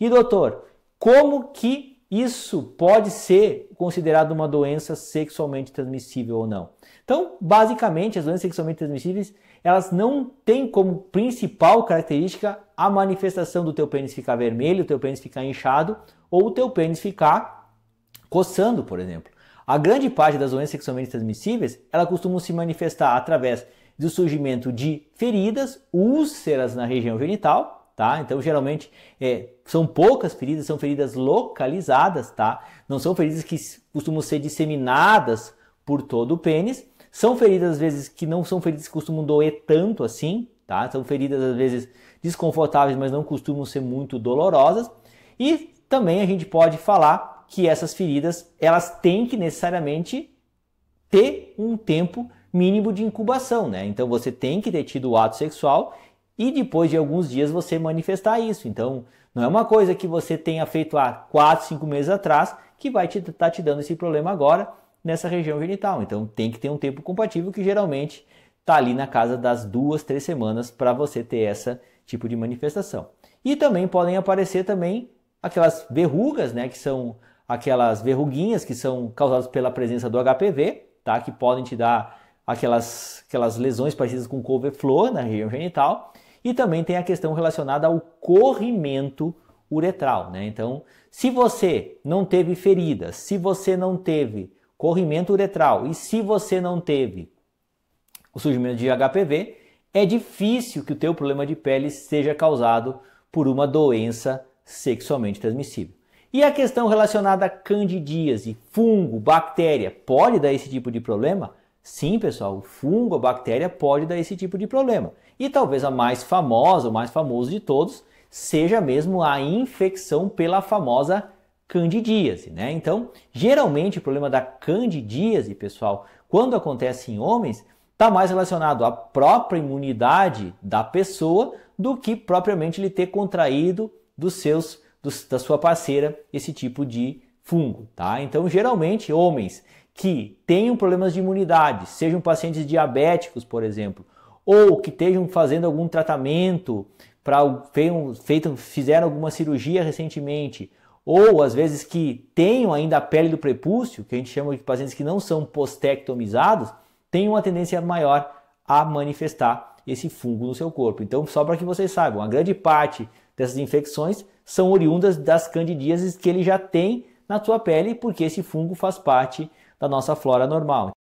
E doutor, como que isso pode ser considerado uma doença sexualmente transmissível ou não? Então, basicamente, as doenças sexualmente transmissíveis, elas não têm como principal característica a manifestação do teu pênis ficar vermelho, o teu pênis ficar inchado ou o teu pênis ficar coçando, por exemplo. A grande parte das doenças sexualmente transmissíveis, ela costumam se manifestar através do surgimento de feridas, úlceras na região genital, tá? Então, geralmente, é, são poucas feridas, são feridas localizadas, tá? Não são feridas que costumam ser disseminadas por todo o pênis. São feridas, às vezes, que não são feridas que costumam doer tanto assim, tá? São feridas, às vezes, desconfortáveis, mas não costumam ser muito dolorosas. E também a gente pode falar que essas feridas, elas têm que necessariamente ter um tempo mínimo de incubação, né? Então, você tem que ter tido o ato sexual e depois de alguns dias você manifestar isso. Então, não é uma coisa que você tenha feito há 4, 5 meses atrás que vai estar te, tá te dando esse problema agora nessa região genital. Então, tem que ter um tempo compatível que geralmente está ali na casa das duas, três semanas para você ter esse tipo de manifestação. E também podem aparecer também aquelas verrugas, né, que são aquelas verruguinhas que são causadas pela presença do HPV, tá, que podem te dar aquelas, aquelas lesões parecidas com couve-flor na região genital e também tem a questão relacionada ao corrimento uretral, né? Então, se você não teve feridas, se você não teve corrimento uretral e se você não teve o surgimento de HPV, é difícil que o teu problema de pele seja causado por uma doença sexualmente transmissível. E a questão relacionada a candidíase, fungo, bactéria, pode dar esse tipo de problema? Sim, pessoal, o fungo, a bactéria pode dar esse tipo de problema. E talvez a mais famosa, o mais famoso de todos, seja mesmo a infecção pela famosa candidíase, né? Então, geralmente o problema da candidíase, pessoal, quando acontece em homens, está mais relacionado à própria imunidade da pessoa do que propriamente ele ter contraído dos seus, dos, da sua parceira esse tipo de fungo, tá? Então, geralmente homens que tenham problemas de imunidade, sejam pacientes diabéticos, por exemplo, ou que estejam fazendo algum tratamento, para feito, fizeram alguma cirurgia recentemente, ou às vezes que tenham ainda a pele do prepúcio, que a gente chama de pacientes que não são postectomizados, têm uma tendência maior a manifestar esse fungo no seu corpo. Então, só para que vocês saibam, a grande parte dessas infecções são oriundas das candidíases que ele já tem na sua pele, porque esse fungo faz parte da nossa flora normal.